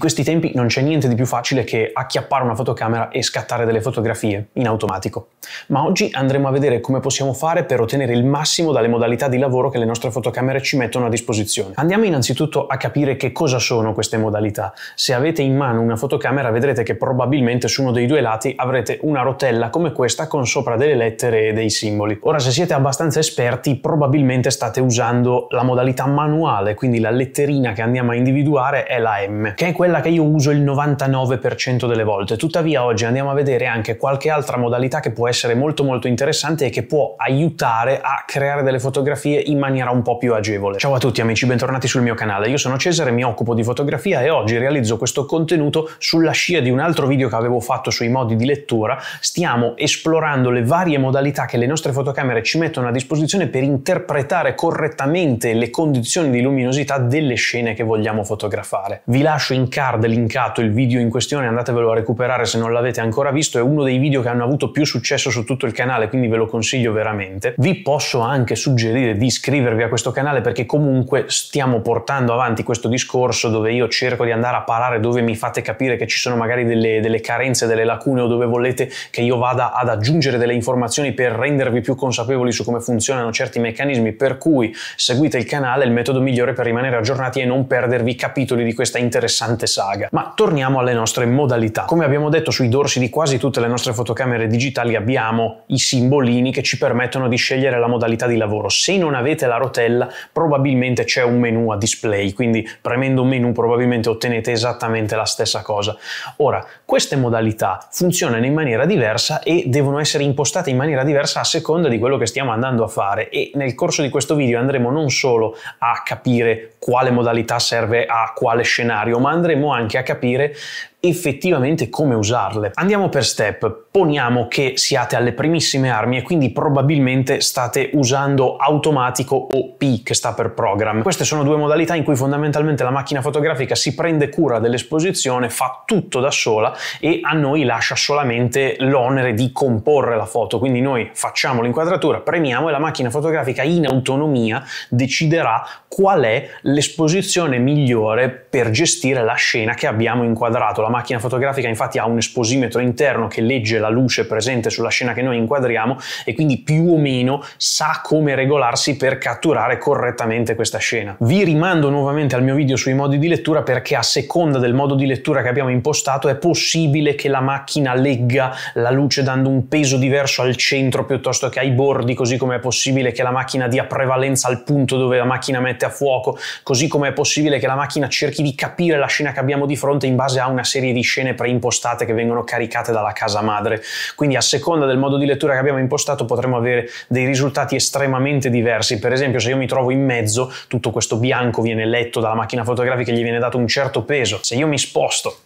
questi tempi non c'è niente di più facile che acchiappare una fotocamera e scattare delle fotografie in automatico. Ma oggi andremo a vedere come possiamo fare per ottenere il massimo dalle modalità di lavoro che le nostre fotocamere ci mettono a disposizione. Andiamo innanzitutto a capire che cosa sono queste modalità. Se avete in mano una fotocamera vedrete che probabilmente su uno dei due lati avrete una rotella come questa con sopra delle lettere e dei simboli. Ora se siete abbastanza esperti probabilmente state usando la modalità manuale, quindi la letterina che andiamo a individuare è la M, che è quella quella che io uso il 99% delle volte. Tuttavia oggi andiamo a vedere anche qualche altra modalità che può essere molto molto interessante e che può aiutare a creare delle fotografie in maniera un po' più agevole. Ciao a tutti amici, bentornati sul mio canale. Io sono Cesare, mi occupo di fotografia e oggi realizzo questo contenuto sulla scia di un altro video che avevo fatto sui modi di lettura. Stiamo esplorando le varie modalità che le nostre fotocamere ci mettono a disposizione per interpretare correttamente le condizioni di luminosità delle scene che vogliamo fotografare. Vi lascio in casa card linkato il video in questione, andatevelo a recuperare se non l'avete ancora visto, è uno dei video che hanno avuto più successo su tutto il canale, quindi ve lo consiglio veramente. Vi posso anche suggerire di iscrivervi a questo canale perché comunque stiamo portando avanti questo discorso dove io cerco di andare a parare dove mi fate capire che ci sono magari delle, delle carenze, delle lacune o dove volete che io vada ad aggiungere delle informazioni per rendervi più consapevoli su come funzionano certi meccanismi, per cui seguite il canale, il metodo migliore per rimanere aggiornati e non perdervi capitoli di questa interessante saga. Ma torniamo alle nostre modalità. Come abbiamo detto sui dorsi di quasi tutte le nostre fotocamere digitali abbiamo i simbolini che ci permettono di scegliere la modalità di lavoro. Se non avete la rotella probabilmente c'è un menu a display, quindi premendo un menu probabilmente ottenete esattamente la stessa cosa. Ora, queste modalità funzionano in maniera diversa e devono essere impostate in maniera diversa a seconda di quello che stiamo andando a fare e nel corso di questo video andremo non solo a capire quale modalità serve a quale scenario, ma andremo andremo anche a capire effettivamente come usarle. Andiamo per step, poniamo che siate alle primissime armi e quindi probabilmente state usando automatico o P che sta per program. Queste sono due modalità in cui fondamentalmente la macchina fotografica si prende cura dell'esposizione, fa tutto da sola e a noi lascia solamente l'onere di comporre la foto, quindi noi facciamo l'inquadratura, premiamo e la macchina fotografica in autonomia deciderà qual è l'esposizione migliore per gestire la scena che abbiamo inquadrato. La macchina fotografica infatti ha un esposimetro interno che legge la luce presente sulla scena che noi inquadriamo e quindi più o meno sa come regolarsi per catturare correttamente questa scena. Vi rimando nuovamente al mio video sui modi di lettura perché a seconda del modo di lettura che abbiamo impostato è possibile che la macchina legga la luce dando un peso diverso al centro piuttosto che ai bordi, così come è possibile che la macchina dia prevalenza al punto dove la macchina mette a fuoco, così come è possibile che la macchina cerchi di capire la scena che abbiamo di fronte in base a una serie serie di scene preimpostate che vengono caricate dalla casa madre. Quindi a seconda del modo di lettura che abbiamo impostato potremo avere dei risultati estremamente diversi. Per esempio se io mi trovo in mezzo, tutto questo bianco viene letto dalla macchina fotografica e gli viene dato un certo peso. Se io mi sposto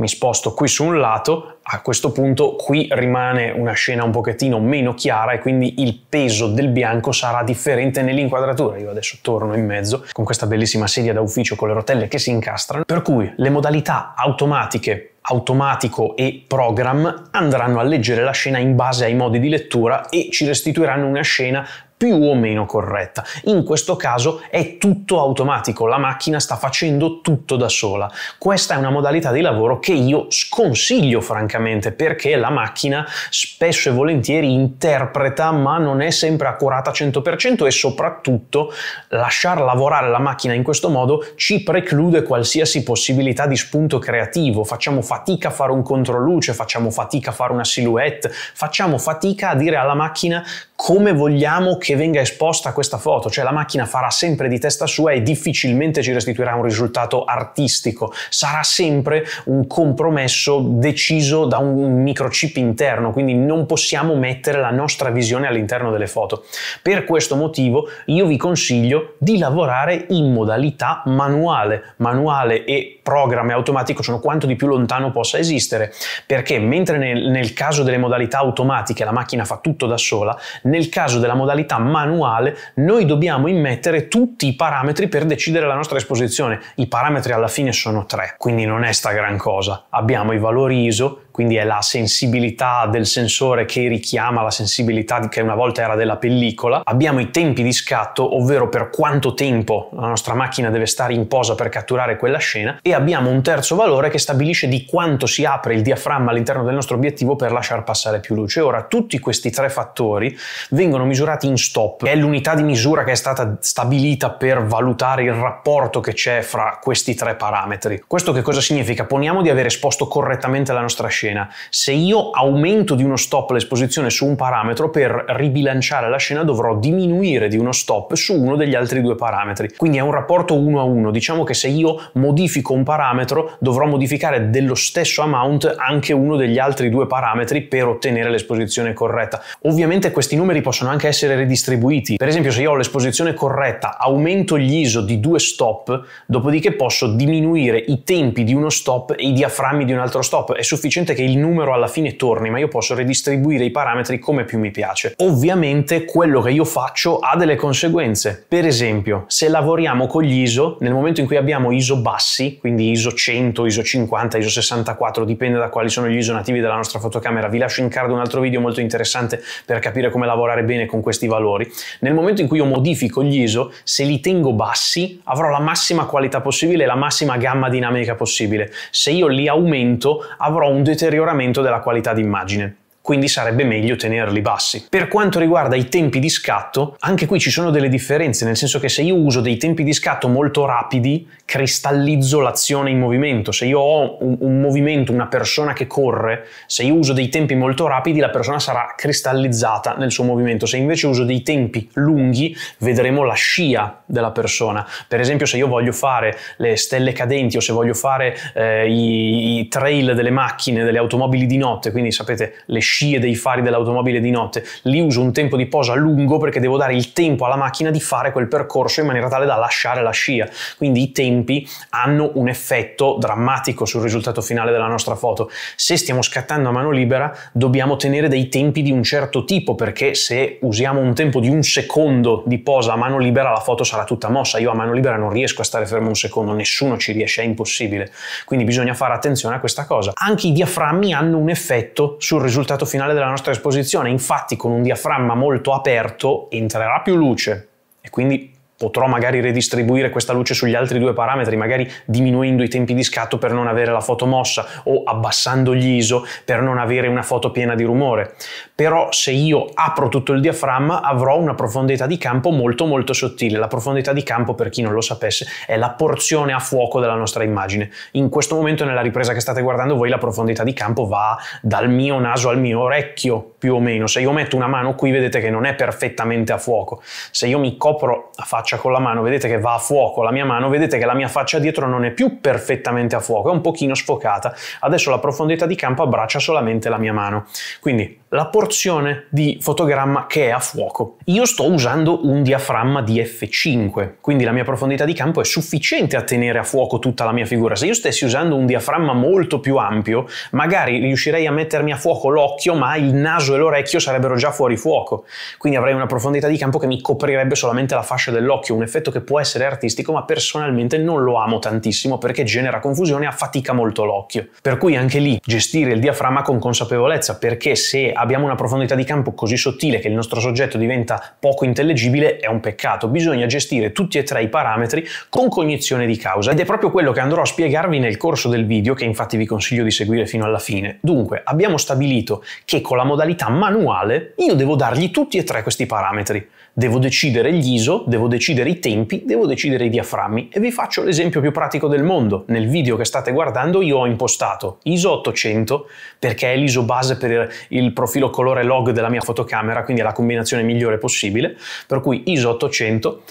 mi sposto qui su un lato, a questo punto qui rimane una scena un pochettino meno chiara e quindi il peso del bianco sarà differente nell'inquadratura. Io adesso torno in mezzo con questa bellissima sedia da ufficio con le rotelle che si incastrano, per cui le modalità automatiche automatico e program andranno a leggere la scena in base ai modi di lettura e ci restituiranno una scena più o meno corretta. In questo caso è tutto automatico, la macchina sta facendo tutto da sola. Questa è una modalità di lavoro che io sconsiglio francamente perché la macchina spesso e volentieri interpreta ma non è sempre accurata 100% e soprattutto lasciar lavorare la macchina in questo modo ci preclude qualsiasi possibilità di spunto creativo, facciamo fatica a fare un controluce, facciamo fatica a fare una silhouette, facciamo fatica a dire alla macchina come vogliamo che venga esposta questa foto, cioè la macchina farà sempre di testa sua e difficilmente ci restituirà un risultato artistico, sarà sempre un compromesso deciso da un microchip interno, quindi non possiamo mettere la nostra visione all'interno delle foto. Per questo motivo io vi consiglio di lavorare in modalità manuale, manuale e programma e automatico sono quanto di più lontano possa esistere, perché mentre nel, nel caso delle modalità automatiche la macchina fa tutto da sola, nel caso della modalità manuale noi dobbiamo immettere tutti i parametri per decidere la nostra esposizione. I parametri alla fine sono tre, quindi non è sta gran cosa. Abbiamo i valori ISO, quindi è la sensibilità del sensore che richiama la sensibilità che una volta era della pellicola. Abbiamo i tempi di scatto, ovvero per quanto tempo la nostra macchina deve stare in posa per catturare quella scena e abbiamo un terzo valore che stabilisce di quanto si apre il diaframma all'interno del nostro obiettivo per lasciar passare più luce. Ora, tutti questi tre fattori vengono misurati in stop, è l'unità di misura che è stata stabilita per valutare il rapporto che c'è fra questi tre parametri. Questo che cosa significa? Poniamo di aver esposto correttamente la nostra scena scena. Se io aumento di uno stop l'esposizione su un parametro, per ribilanciare la scena dovrò diminuire di uno stop su uno degli altri due parametri. Quindi è un rapporto uno a uno. Diciamo che se io modifico un parametro, dovrò modificare dello stesso amount anche uno degli altri due parametri per ottenere l'esposizione corretta. Ovviamente questi numeri possono anche essere ridistribuiti. Per esempio, se io ho l'esposizione corretta, aumento gli ISO di due stop, dopodiché posso diminuire i tempi di uno stop e i diaframmi di un altro stop. È sufficiente sufficiente che il numero alla fine torni, ma io posso redistribuire i parametri come più mi piace. Ovviamente quello che io faccio ha delle conseguenze. Per esempio, se lavoriamo con gli ISO, nel momento in cui abbiamo ISO bassi, quindi ISO 100, ISO 50, ISO 64, dipende da quali sono gli ISO nativi della nostra fotocamera, vi lascio in card un altro video molto interessante per capire come lavorare bene con questi valori. Nel momento in cui io modifico gli ISO, se li tengo bassi, avrò la massima qualità possibile e la massima gamma dinamica possibile. Se io li aumento, avrò un determinato deterioramento della qualità d'immagine quindi sarebbe meglio tenerli bassi. Per quanto riguarda i tempi di scatto, anche qui ci sono delle differenze, nel senso che se io uso dei tempi di scatto molto rapidi, cristallizzo l'azione in movimento. Se io ho un, un movimento, una persona che corre, se io uso dei tempi molto rapidi, la persona sarà cristallizzata nel suo movimento. Se invece uso dei tempi lunghi, vedremo la scia della persona. Per esempio, se io voglio fare le stelle cadenti o se voglio fare eh, i, i trail delle macchine, delle automobili di notte, quindi sapete, le scie scie dei fari dell'automobile di notte, lì uso un tempo di posa lungo perché devo dare il tempo alla macchina di fare quel percorso in maniera tale da lasciare la scia. Quindi i tempi hanno un effetto drammatico sul risultato finale della nostra foto. Se stiamo scattando a mano libera dobbiamo tenere dei tempi di un certo tipo perché se usiamo un tempo di un secondo di posa a mano libera la foto sarà tutta mossa. Io a mano libera non riesco a stare fermo un secondo, nessuno ci riesce, è impossibile. Quindi bisogna fare attenzione a questa cosa. Anche i diaframmi hanno un effetto sul risultato stato finale della nostra esposizione, infatti con un diaframma molto aperto entrerà più luce e quindi potrò magari redistribuire questa luce sugli altri due parametri, magari diminuendo i tempi di scatto per non avere la foto mossa o abbassando gli ISO per non avere una foto piena di rumore però se io apro tutto il diaframma avrò una profondità di campo molto molto sottile. La profondità di campo, per chi non lo sapesse, è la porzione a fuoco della nostra immagine. In questo momento nella ripresa che state guardando voi la profondità di campo va dal mio naso al mio orecchio, più o meno. Se io metto una mano qui vedete che non è perfettamente a fuoco. Se io mi copro la faccia con la mano vedete che va a fuoco la mia mano, vedete che la mia faccia dietro non è più perfettamente a fuoco, è un pochino sfocata. Adesso la profondità di campo abbraccia solamente la mia mano. Quindi la porzione di fotogramma che è a fuoco. Io sto usando un diaframma di F5, quindi la mia profondità di campo è sufficiente a tenere a fuoco tutta la mia figura. Se io stessi usando un diaframma molto più ampio, magari riuscirei a mettermi a fuoco l'occhio, ma il naso e l'orecchio sarebbero già fuori fuoco. Quindi avrei una profondità di campo che mi coprirebbe solamente la fascia dell'occhio, un effetto che può essere artistico, ma personalmente non lo amo tantissimo perché genera confusione e affatica molto l'occhio. Per cui anche lì gestire il diaframma con consapevolezza, perché se abbiamo una profondità di campo così sottile che il nostro soggetto diventa poco intellegibile è un peccato. Bisogna gestire tutti e tre i parametri con cognizione di causa ed è proprio quello che andrò a spiegarvi nel corso del video che infatti vi consiglio di seguire fino alla fine. Dunque, abbiamo stabilito che con la modalità manuale io devo dargli tutti e tre questi parametri. Devo decidere gli ISO, devo decidere i tempi, devo decidere i diaframmi e vi faccio l'esempio più pratico del mondo. Nel video che state guardando io ho impostato ISO 800 perché è l'ISO base per il profilo profilo colore log della mia fotocamera, quindi è la combinazione migliore possibile, per cui ISO 800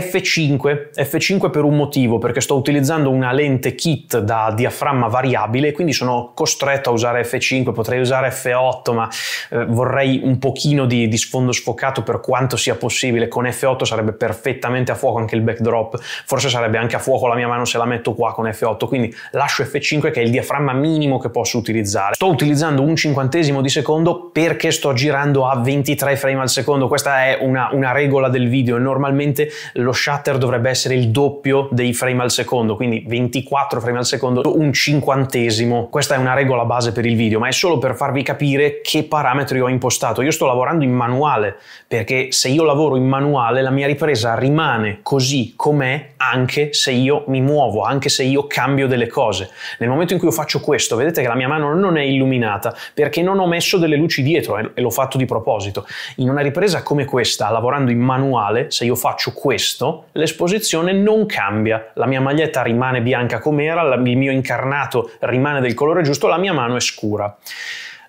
F5, F5 per un motivo, perché sto utilizzando una lente kit da diaframma variabile, quindi sono costretto a usare F5, potrei usare F8, ma eh, vorrei un pochino di, di, sfondo sfocato per quanto sia possibile. Con F8 sarebbe perfettamente a fuoco anche il backdrop, forse sarebbe anche a fuoco la mia mano se la metto qua con F8, quindi lascio F5 che è il diaframma minimo che posso utilizzare. Sto utilizzando un cinquantesimo di secondo perché sto girando a 23 frame al secondo, questa è una, una regola del video, normalmente lo shutter dovrebbe essere il doppio dei frame al secondo, quindi 24 frame al secondo, un cinquantesimo. Questa è una regola base per il video, ma è solo per farvi capire che parametri ho impostato. Io sto lavorando in manuale, perché se io lavoro in manuale la mia ripresa rimane così com'è anche se io mi muovo, anche se io cambio delle cose. Nel momento in cui io faccio questo, vedete che la mia mano non è illuminata perché non ho messo delle luci dietro e l'ho fatto di proposito. In una ripresa come questa, lavorando in manuale, se io faccio questo, questo l'esposizione non cambia, la mia maglietta rimane bianca come era, il mio incarnato rimane del colore giusto, la mia mano è scura.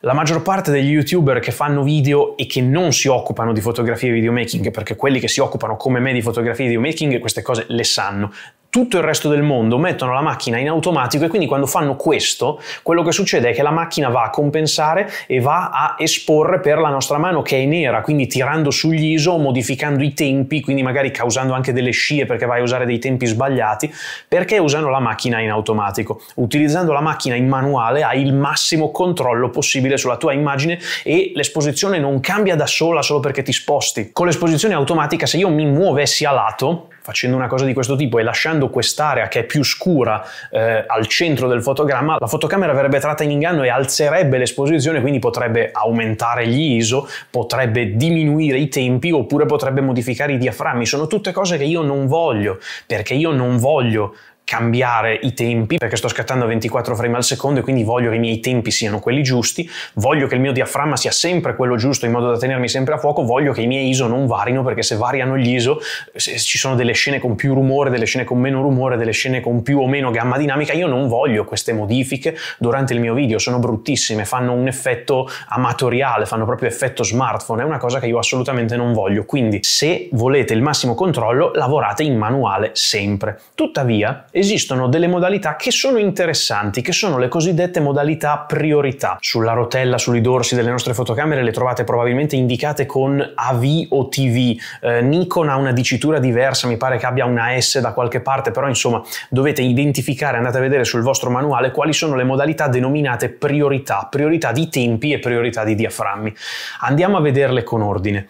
La maggior parte degli youtuber che fanno video e che non si occupano di fotografia e videomaking, perché quelli che si occupano come me di fotografia e videomaking queste cose le sanno, tutto il resto del mondo mettono la macchina in automatico e quindi quando fanno questo, quello che succede è che la macchina va a compensare e va a esporre per la nostra mano che è nera, quindi tirando sugli ISO, modificando i tempi, quindi magari causando anche delle scie perché vai a usare dei tempi sbagliati, perché usano la macchina in automatico. Utilizzando la macchina in manuale hai il massimo controllo possibile sulla tua immagine e l'esposizione non cambia da sola solo perché ti sposti. Con l'esposizione automatica se io mi muovessi a lato, facendo una cosa di questo tipo e lasciando quest'area che è più scura eh, al centro del fotogramma, la fotocamera verrebbe tratta in inganno e alzerebbe l'esposizione, quindi potrebbe aumentare gli ISO, potrebbe diminuire i tempi oppure potrebbe modificare i diaframmi. Sono tutte cose che io non voglio, perché io non voglio cambiare i tempi perché sto scattando a 24 frame al secondo e quindi voglio che i miei tempi siano quelli giusti, voglio che il mio diaframma sia sempre quello giusto in modo da tenermi sempre a fuoco, voglio che i miei ISO non varino perché se variano gli ISO ci sono delle scene con più rumore, delle scene con meno rumore, delle scene con più o meno gamma dinamica, io non voglio queste modifiche durante il mio video, sono bruttissime, fanno un effetto amatoriale, fanno proprio effetto smartphone, è una cosa che io assolutamente non voglio, quindi se volete il massimo controllo lavorate in manuale sempre. Tuttavia esistono delle modalità che sono interessanti, che sono le cosiddette modalità priorità. Sulla rotella, sui dorsi delle nostre fotocamere le trovate probabilmente indicate con AV o TV. Eh, Nikon ha una dicitura diversa, mi pare che abbia una S da qualche parte, però insomma dovete identificare, andate a vedere sul vostro manuale quali sono le modalità denominate priorità, priorità di tempi e priorità di diaframmi. Andiamo a vederle con ordine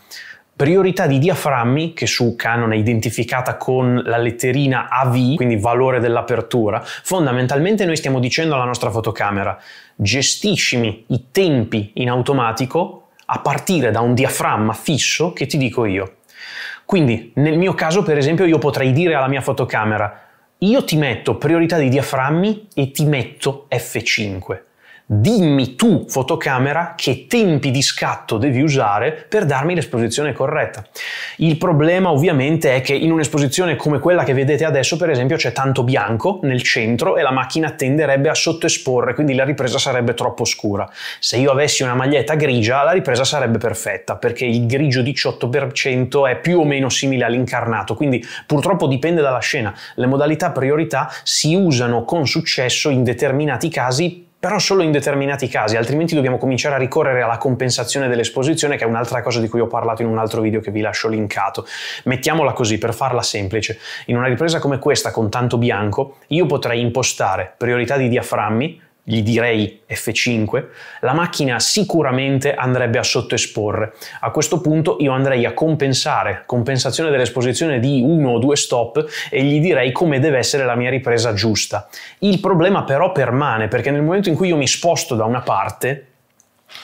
priorità di diaframmi che su Canon è identificata con la letterina AV, quindi valore dell'apertura, fondamentalmente noi stiamo dicendo alla nostra fotocamera gestiscimi i tempi in automatico a partire da un diaframma fisso che ti dico io. Quindi nel mio caso per esempio io potrei dire alla mia fotocamera io ti metto priorità di diaframmi e ti metto F5 dimmi tu fotocamera che tempi di scatto devi usare per darmi l'esposizione corretta. Il problema ovviamente è che in un'esposizione come quella che vedete adesso per esempio c'è tanto bianco nel centro e la macchina tenderebbe a sottoesporre, quindi la ripresa sarebbe troppo scura. Se io avessi una maglietta grigia la ripresa sarebbe perfetta perché il grigio 18% è più o meno simile all'incarnato, quindi purtroppo dipende dalla scena. Le modalità priorità si usano con successo in determinati casi però solo in determinati casi, altrimenti dobbiamo cominciare a ricorrere alla compensazione dell'esposizione, che è un'altra cosa di cui ho parlato in un altro video che vi lascio linkato. Mettiamola così, per farla semplice, in una ripresa come questa con tanto bianco, io potrei impostare priorità di diaframmi, gli direi F5, la macchina sicuramente andrebbe a sottoesporre. A questo punto io andrei a compensare, compensazione dell'esposizione di uno o due stop e gli direi come deve essere la mia ripresa giusta. Il problema però permane perché nel momento in cui io mi sposto da una parte,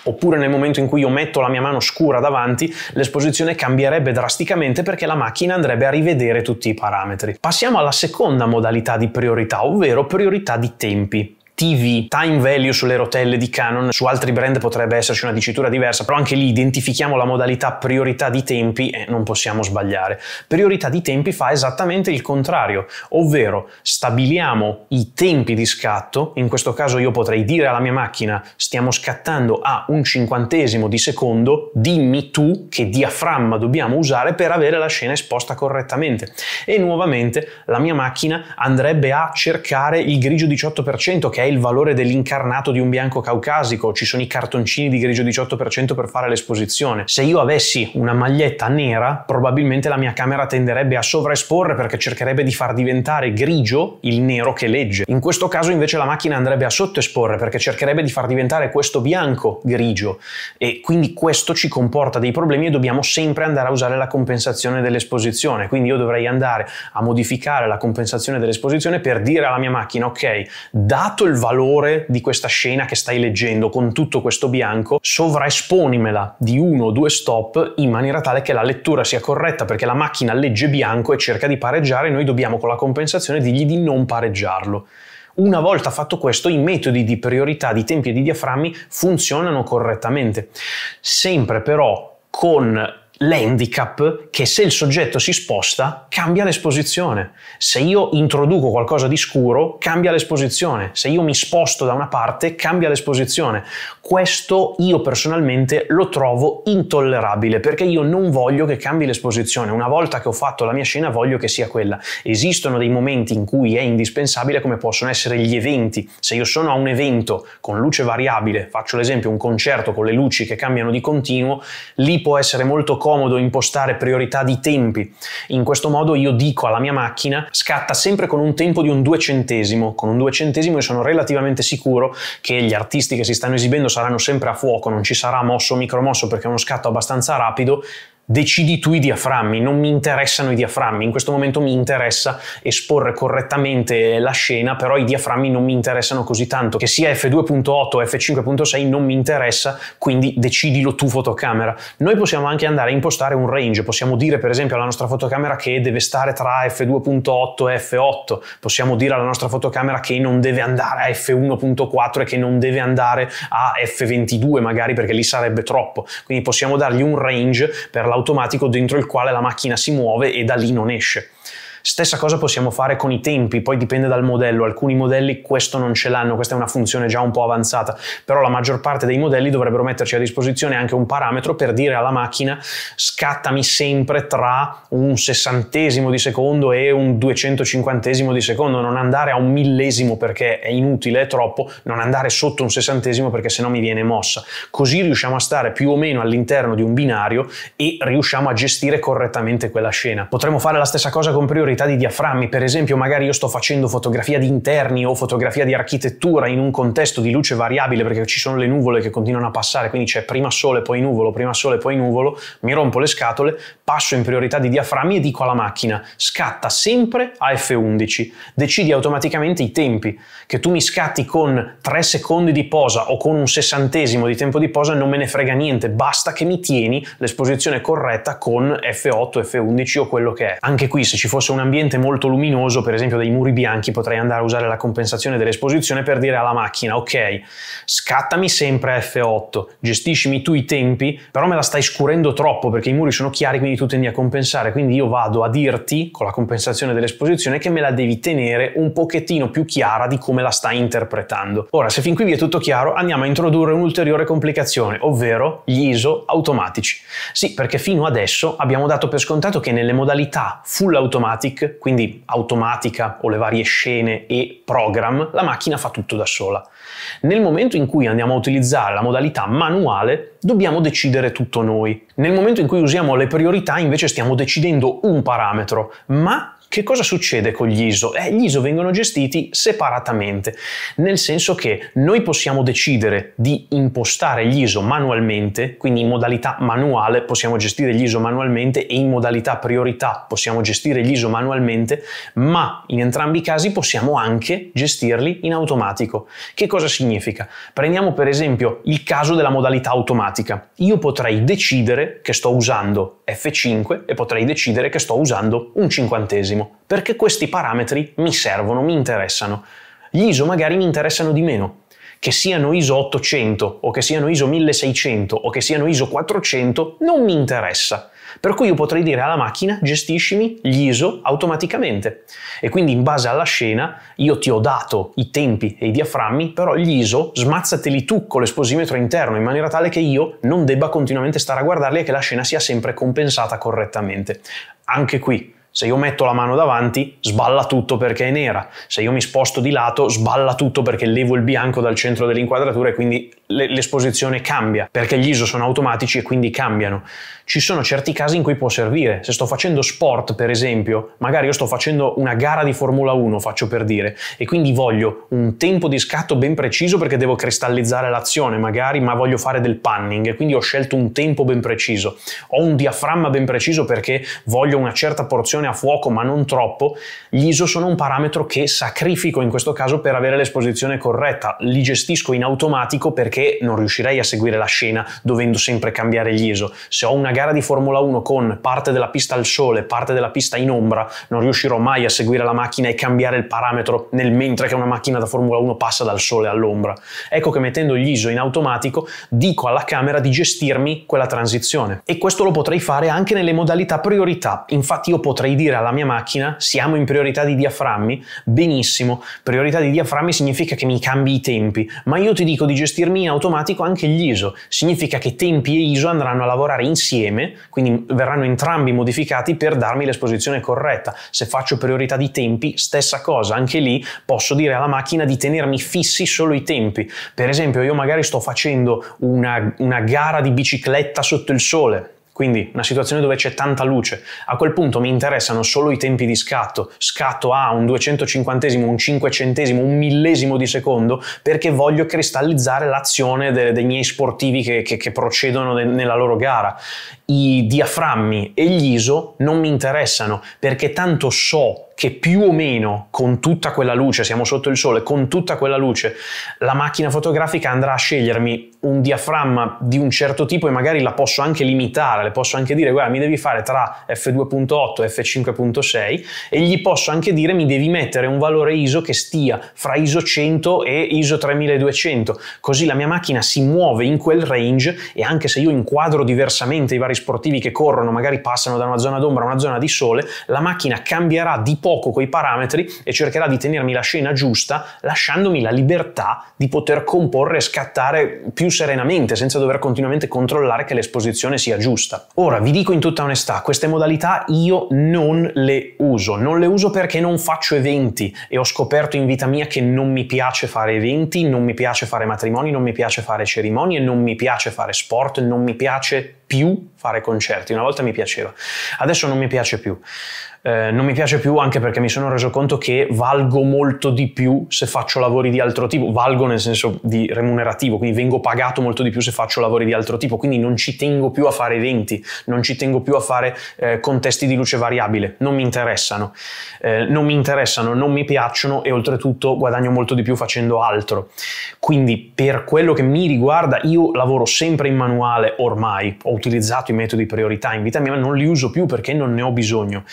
oppure nel momento in cui io metto la mia mano scura davanti, l'esposizione cambierebbe drasticamente perché la macchina andrebbe a rivedere tutti i parametri. Passiamo alla seconda modalità di priorità, ovvero priorità di tempi. TV, time value sulle rotelle di Canon, su altri brand potrebbe esserci una dicitura diversa, però anche lì identifichiamo la modalità priorità di tempi e non possiamo sbagliare. Priorità di tempi fa esattamente il contrario, ovvero stabiliamo i tempi di scatto, in questo caso io potrei dire alla mia macchina stiamo scattando a un cinquantesimo di secondo, dimmi tu che diaframma dobbiamo usare per avere la scena esposta correttamente e nuovamente la mia macchina andrebbe a cercare il grigio 18% che è il valore dell'incarnato di un bianco caucasico, ci sono i cartoncini di grigio 18% per fare l'esposizione. Se io avessi una maglietta nera, probabilmente la mia camera tenderebbe a sovraesporre perché cercherebbe di far diventare grigio il nero che legge. In questo caso invece la macchina andrebbe a sottoesporre perché cercherebbe di far diventare questo bianco grigio e quindi questo ci comporta dei problemi e dobbiamo sempre andare a usare la compensazione dell'esposizione. Quindi io dovrei andare a modificare la compensazione dell'esposizione per dire alla mia macchina ok, dato il valore di questa scena che stai leggendo con tutto questo bianco, sovraesponimela di uno o due stop in maniera tale che la lettura sia corretta perché la macchina legge bianco e cerca di pareggiare e noi dobbiamo con la compensazione dirgli di non pareggiarlo. Una volta fatto questo, i metodi di priorità di tempi e di diaframmi funzionano correttamente. Sempre però con l'handicap che se il soggetto si sposta cambia l'esposizione. Se io introduco qualcosa di scuro cambia l'esposizione, se io mi sposto da una parte cambia l'esposizione. Questo io personalmente lo trovo intollerabile perché io non voglio che cambi l'esposizione. Una volta che ho fatto la mia scena voglio che sia quella. Esistono dei momenti in cui è indispensabile come possono essere gli eventi. Se io sono a un evento con luce variabile, faccio l'esempio un concerto con le luci che cambiano di continuo, lì può essere molto comodo comodo impostare priorità di tempi. In questo modo io dico alla mia macchina scatta sempre con un tempo di un due centesimo. Con un due centesimo io sono relativamente sicuro che gli artisti che si stanno esibendo saranno sempre a fuoco, non ci sarà mosso o micromosso perché è uno scatto abbastanza rapido decidi tu i diaframmi, non mi interessano i diaframmi, in questo momento mi interessa esporre correttamente la scena, però i diaframmi non mi interessano così tanto, che sia f2.8 o f5.6 non mi interessa, quindi decidilo tu fotocamera. Noi possiamo anche andare a impostare un range, possiamo dire per esempio alla nostra fotocamera che deve stare tra f2.8 e f8, possiamo dire alla nostra fotocamera che non deve andare a f1.4 e che non deve andare a f22 magari perché lì sarebbe troppo, quindi possiamo dargli un range per l'autorizzazione automatico dentro il quale la macchina si muove e da lì non esce. Stessa cosa possiamo fare con i tempi, poi dipende dal modello, alcuni modelli questo non ce l'hanno, questa è una funzione già un po' avanzata, però la maggior parte dei modelli dovrebbero metterci a disposizione anche un parametro per dire alla macchina scattami sempre tra un sessantesimo di secondo e un duecentocinquantesimo di secondo, non andare a un millesimo perché è inutile, è troppo, non andare sotto un sessantesimo perché sennò mi viene mossa. Così riusciamo a stare più o meno all'interno di un binario e riusciamo a gestire correttamente quella scena. Potremmo fare la stessa cosa con priori superiorità di diaframmi, per esempio magari io sto facendo fotografia di interni o fotografia di architettura in un contesto di luce variabile perché ci sono le nuvole che continuano a passare, quindi c'è prima sole, poi nuvolo, prima sole, poi nuvolo, mi rompo le scatole, passo in priorità di diaframmi e dico alla macchina scatta sempre a F11, decidi automaticamente i tempi, che tu mi scatti con 3 secondi di posa o con un sessantesimo di tempo di posa non me ne frega niente, basta che mi tieni l'esposizione corretta con F8, F11 o quello che è. Anche qui se ci fosse una ambiente molto luminoso, per esempio dei muri bianchi, potrei andare a usare la compensazione dell'esposizione per dire alla macchina, ok, scattami sempre F8, gestiscimi tu i tempi, però me la stai scurendo troppo perché i muri sono chiari, quindi tu tendi a compensare, quindi io vado a dirti con la compensazione dell'esposizione che me la devi tenere un pochettino più chiara di come la stai interpretando. Ora, se fin qui vi è tutto chiaro, andiamo a introdurre un'ulteriore complicazione, ovvero gli ISO automatici. Sì, perché fino adesso abbiamo dato per scontato che nelle modalità full automatic music, quindi automatica o le varie scene e program, la macchina fa tutto da sola. Nel momento in cui andiamo a utilizzare la modalità manuale, dobbiamo decidere tutto noi. Nel momento in cui usiamo le priorità, invece stiamo decidendo un parametro, ma che cosa succede con gli ISO? Eh, gli ISO vengono gestiti separatamente, nel senso che noi possiamo decidere di impostare gli ISO manualmente, quindi in modalità manuale possiamo gestire gli ISO manualmente e in modalità priorità possiamo gestire gli ISO manualmente, ma in entrambi i casi possiamo anche gestirli in automatico. Che cosa significa? Prendiamo per esempio il caso della modalità automatica. Io potrei decidere che sto usando F5 e potrei decidere che sto usando un cinquantesimo benissimo, perché questi parametri mi servono, mi interessano. Gli ISO magari mi interessano di meno, che siano ISO 800 o che siano ISO 1600 o che siano ISO 400 non mi interessa. Per cui io potrei dire alla macchina gestiscimi gli ISO automaticamente e quindi in base alla scena io ti ho dato i tempi e i diaframmi, però gli ISO smazzateli tu con l'esposimetro interno in maniera tale che io non debba continuamente stare a guardarli e che la scena sia sempre compensata correttamente. Anche qui se io metto la mano davanti, sballa tutto perché è nera. Se io mi sposto di lato, sballa tutto perché levo il bianco dal centro dell'inquadratura e quindi l'esposizione cambia, perché gli ISO sono automatici e quindi cambiano ci sono certi casi in cui può servire. Se sto facendo sport, per esempio, magari io sto facendo una gara di Formula 1, faccio per dire, e quindi voglio un tempo di scatto ben preciso perché devo cristallizzare l'azione, magari, ma voglio fare del panning, e quindi ho scelto un tempo ben preciso. Ho un diaframma ben preciso perché voglio una certa porzione a fuoco, ma non troppo. Gli ISO sono un parametro che sacrifico in questo caso per avere l'esposizione corretta. Li gestisco in automatico perché non riuscirei a seguire la scena dovendo sempre cambiare gli ISO. Se ho una gara gara di Formula 1 con parte della pista al sole, parte della pista in ombra, non riuscirò mai a seguire la macchina e cambiare il parametro nel mentre che una macchina da Formula 1 passa dal sole all'ombra. Ecco che mettendo gli ISO in automatico dico alla camera di gestirmi quella transizione. E questo lo potrei fare anche nelle modalità priorità. Infatti io potrei dire alla mia macchina siamo in priorità di diaframmi, benissimo, priorità di diaframmi significa che mi cambi i tempi, ma io ti dico di gestirmi in automatico anche gli ISO, significa che tempi e ISO andranno a lavorare insieme insieme, quindi verranno entrambi modificati per darmi l'esposizione corretta. Se faccio priorità di tempi, stessa cosa, anche lì posso dire alla macchina di tenermi fissi solo i tempi. Per esempio, io magari sto facendo una, una gara di bicicletta sotto il sole, quindi una situazione dove c'è tanta luce. A quel punto mi interessano solo i tempi di scatto. Scatto a un 250, un 500, un millesimo di secondo perché voglio cristallizzare l'azione de- dei miei sportivi che, che, che procedono de- nella loro gara i diaframmi e gli ISO non mi interessano perché tanto so che più o meno con tutta quella luce, siamo sotto il sole, con tutta quella luce, la macchina fotografica andrà a scegliermi un diaframma di un certo tipo e magari la posso anche limitare, le posso anche dire guarda mi devi fare tra f2.8 e f5.6 e gli posso anche dire mi devi mettere un valore ISO che stia fra ISO 100 e ISO 3200, così la mia macchina si muove in quel range e anche se io inquadro diversamente i vari sportivi che corrono magari passano da una zona d'ombra a una zona di sole, la macchina cambierà di poco quei parametri e cercherà di tenermi la scena giusta, lasciandomi la libertà di poter comporre e scattare più serenamente, senza dover continuamente controllare che l'esposizione sia giusta. Ora, vi dico in tutta onestà, queste modalità io non le uso. Non le uso perché non faccio eventi e ho scoperto in vita mia che non mi piace fare eventi, non mi piace fare matrimoni, non mi piace fare cerimonie, non mi piace fare sport, non mi piace più fare concerti, una volta mi piaceva, adesso non mi piace più. Eh, non mi piace più anche perché mi sono reso conto che valgo molto di più se faccio lavori di altro tipo, valgo nel senso di remunerativo, quindi vengo pagato molto di più se faccio lavori di altro tipo, quindi non ci tengo più a fare eventi, non ci tengo più a fare eh, contesti di luce variabile, non mi interessano, eh, non mi interessano, non mi piacciono e oltretutto guadagno molto di più facendo altro. Quindi per quello che mi riguarda io lavoro sempre in manuale ormai, ho utilizzato i metodi priorità in vita mia, ma non li uso più perché non ne ho bisogno.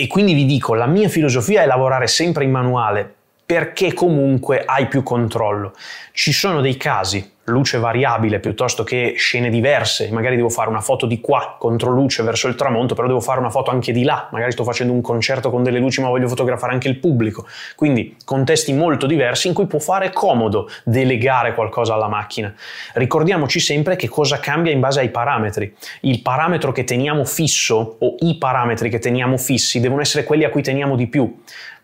E quindi vi dico, la mia filosofia è lavorare sempre in manuale, perché comunque hai più controllo. Ci sono dei casi luce variabile piuttosto che scene diverse, magari devo fare una foto di qua contro luce verso il tramonto, però devo fare una foto anche di là, magari sto facendo un concerto con delle luci ma voglio fotografare anche il pubblico, quindi contesti molto diversi in cui può fare comodo delegare qualcosa alla macchina. Ricordiamoci sempre che cosa cambia in base ai parametri. Il parametro che teniamo fisso o i parametri che teniamo fissi devono essere quelli a cui teniamo di più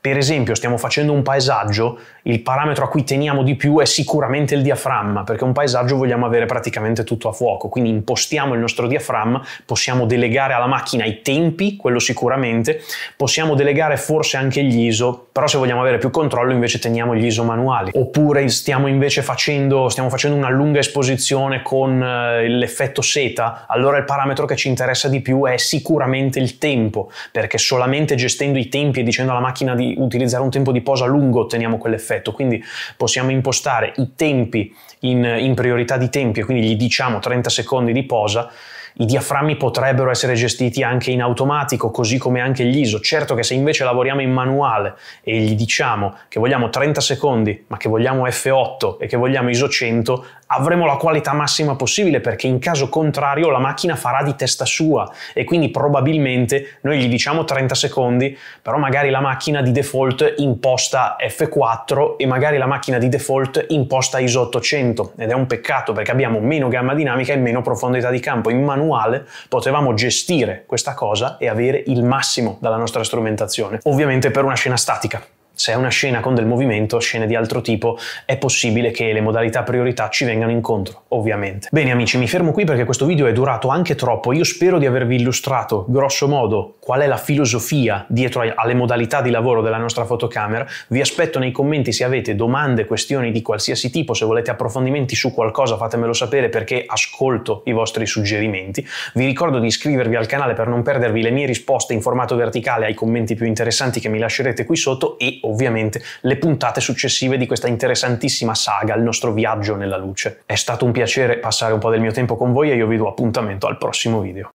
per esempio stiamo facendo un paesaggio, il parametro a cui teniamo di più è sicuramente il diaframma, perché un paesaggio vogliamo avere praticamente tutto a fuoco, quindi impostiamo il nostro diaframma, possiamo delegare alla macchina i tempi, quello sicuramente, possiamo delegare forse anche gli ISO, però se vogliamo avere più controllo invece teniamo gli ISO manuali, oppure stiamo invece facendo, stiamo facendo una lunga esposizione con eh, l'effetto seta, allora il parametro che ci interessa di più è sicuramente il tempo, perché solamente gestendo i tempi e dicendo alla macchina di utilizzare un tempo di posa lungo otteniamo quell'effetto, quindi possiamo impostare i tempi in, in priorità di tempi e quindi gli diciamo 30 secondi di posa i diaframmi potrebbero essere gestiti anche in automatico, così come anche gli ISO. Certo che se invece lavoriamo in manuale e gli diciamo che vogliamo 30 secondi, ma che vogliamo F8 e che vogliamo ISO 100, avremo la qualità massima possibile perché in caso contrario la macchina farà di testa sua e quindi probabilmente noi gli diciamo 30 secondi, però magari la macchina di default imposta F4 e magari la macchina di default imposta ISO 800 ed è un peccato perché abbiamo meno gamma dinamica e meno profondità di campo. In manuale potevamo gestire questa cosa e avere il massimo dalla nostra strumentazione, ovviamente per una scena statica se è una scena con del movimento, scene di altro tipo, è possibile che le modalità priorità ci vengano incontro, ovviamente. Bene amici, mi fermo qui perché questo video è durato anche troppo, io spero di avervi illustrato grosso modo qual è la filosofia dietro alle modalità di lavoro della nostra fotocamera, vi aspetto nei commenti se avete domande, questioni di qualsiasi tipo, se volete approfondimenti su qualcosa fatemelo sapere perché ascolto i vostri suggerimenti, vi ricordo di iscrivervi al canale per non perdervi le mie risposte in formato verticale ai commenti più interessanti che mi lascerete qui sotto e ovviamente le puntate successive di questa interessantissima saga, il nostro viaggio nella luce. È stato un piacere passare un po' del mio tempo con voi e io vi do appuntamento al prossimo video.